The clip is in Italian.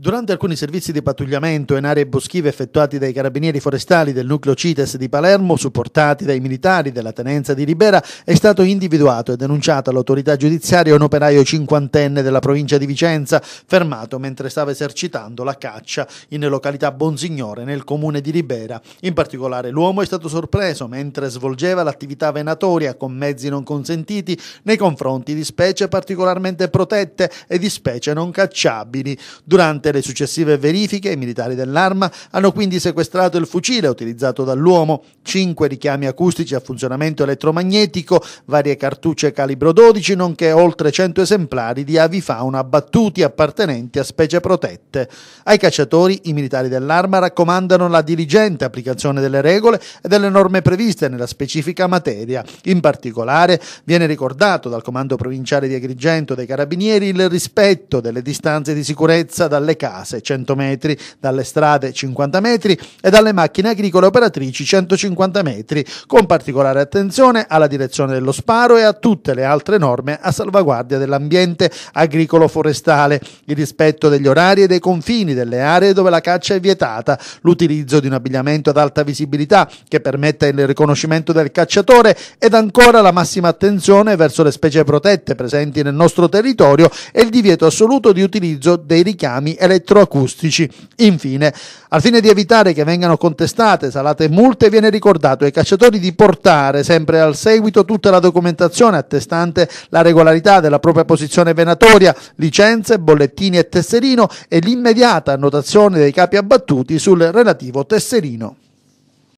Durante alcuni servizi di pattugliamento in aree boschive effettuati dai carabinieri forestali del nucleo CITES di Palermo, supportati dai militari della tenenza di Ribera, è stato individuato e denunciato all'autorità giudiziaria un operaio cinquantenne della provincia di Vicenza, fermato mentre stava esercitando la caccia in località Bonsignore nel comune di Ribera. In particolare l'uomo è stato sorpreso mentre svolgeva l'attività venatoria con mezzi non consentiti nei confronti di specie particolarmente protette e di specie non cacciabili. Durante Durante le successive verifiche, i militari dell'arma hanno quindi sequestrato il fucile utilizzato dall'uomo, cinque richiami acustici a funzionamento elettromagnetico, varie cartucce calibro 12, nonché oltre 100 esemplari di avifauna abbattuti appartenenti a specie protette. Ai cacciatori, i militari dell'arma raccomandano la diligente applicazione delle regole e delle norme previste nella specifica materia. In particolare, viene ricordato dal Comando Provinciale di Agrigento dei Carabinieri il rispetto delle distanze di sicurezza dalle case 100 metri, dalle strade 50 metri e dalle macchine agricole operatrici 150 metri, con particolare attenzione alla direzione dello sparo e a tutte le altre norme a salvaguardia dell'ambiente agricolo-forestale, il rispetto degli orari e dei confini delle aree dove la caccia è vietata, l'utilizzo di un abbigliamento ad alta visibilità che permetta il riconoscimento del cacciatore ed ancora la massima attenzione verso le specie protette presenti nel nostro territorio e il divieto assoluto di utilizzo dei richiami e elettroacustici. Infine, al fine di evitare che vengano contestate salate multe, viene ricordato ai cacciatori di portare sempre al seguito tutta la documentazione attestante la regolarità della propria posizione venatoria, licenze, bollettini e tesserino e l'immediata annotazione dei capi abbattuti sul relativo tesserino.